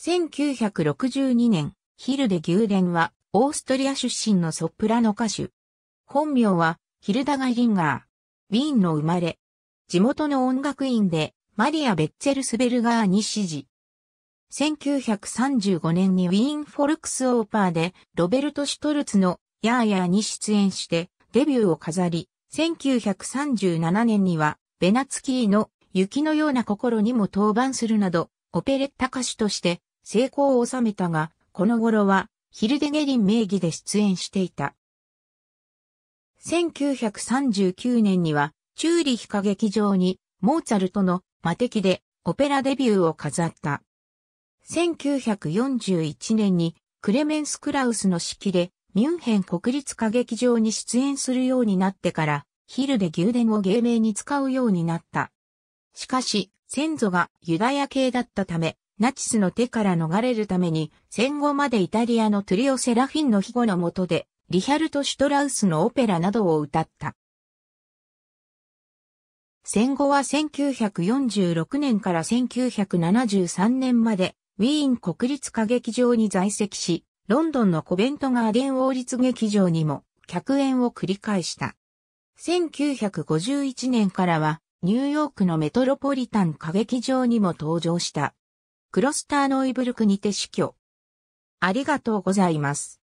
1962年、ヒルデ・ギューデンは、オーストリア出身のソプラノ歌手。本名は、ヒルダガ・リンガー。ウィーンの生まれ。地元の音楽院で、マリア・ベッツェルスベルガーに指示。1935年にウィーン・フォルクス・オーパーで、ロベルト・シュトルツの、ヤーヤーに出演して、デビューを飾り、1937年には、ベナツキーの、雪のような心にも登板するなど、オペレッタ歌手として、成功を収めたが、この頃はヒルデゲリン名義で出演していた。1939年には、チューリヒ歌劇場に、モーツァルトの魔敵でオペラデビューを飾った。1941年に、クレメンス・クラウスの式で、ミュンヘン国立歌劇場に出演するようになってから、ヒルデ宮殿を芸名に使うようになった。しかし、先祖がユダヤ系だったため、ナチスの手から逃れるために、戦後までイタリアのトゥリオ・セラフィンの庇護の下で、リヒャルト・シュトラウスのオペラなどを歌った。戦後は1946年から1973年まで、ウィーン国立歌劇場に在籍し、ロンドンのコベントガーデン王立劇場にも、客演を繰り返した。1951年からは、ニューヨークのメトロポリタン歌劇場にも登場した。クロスターノイブルクにて死去。ありがとうございます。